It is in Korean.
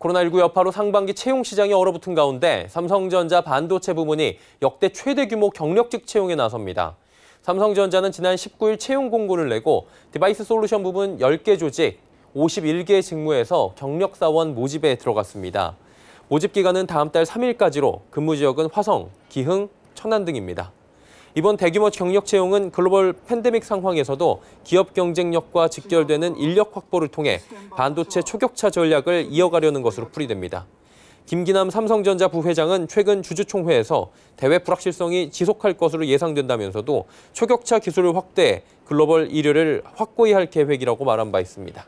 코로나19 여파로 상반기 채용 시장이 얼어붙은 가운데 삼성전자 반도체 부문이 역대 최대 규모 경력직 채용에 나섭니다. 삼성전자는 지난 19일 채용 공고를 내고 디바이스 솔루션 부문 10개 조직 51개 직무에서 경력사원 모집에 들어갔습니다. 모집 기간은 다음 달 3일까지로 근무 지역은 화성, 기흥, 천안 등입니다. 이번 대규모 경력 채용은 글로벌 팬데믹 상황에서도 기업 경쟁력과 직결되는 인력 확보를 통해 반도체 초격차 전략을 이어가려는 것으로 풀이됩니다. 김기남 삼성전자 부회장은 최근 주주총회에서 대외 불확실성이 지속할 것으로 예상된다면서도 초격차 기술을 확대해 글로벌 1위를 확고히 할 계획이라고 말한 바 있습니다.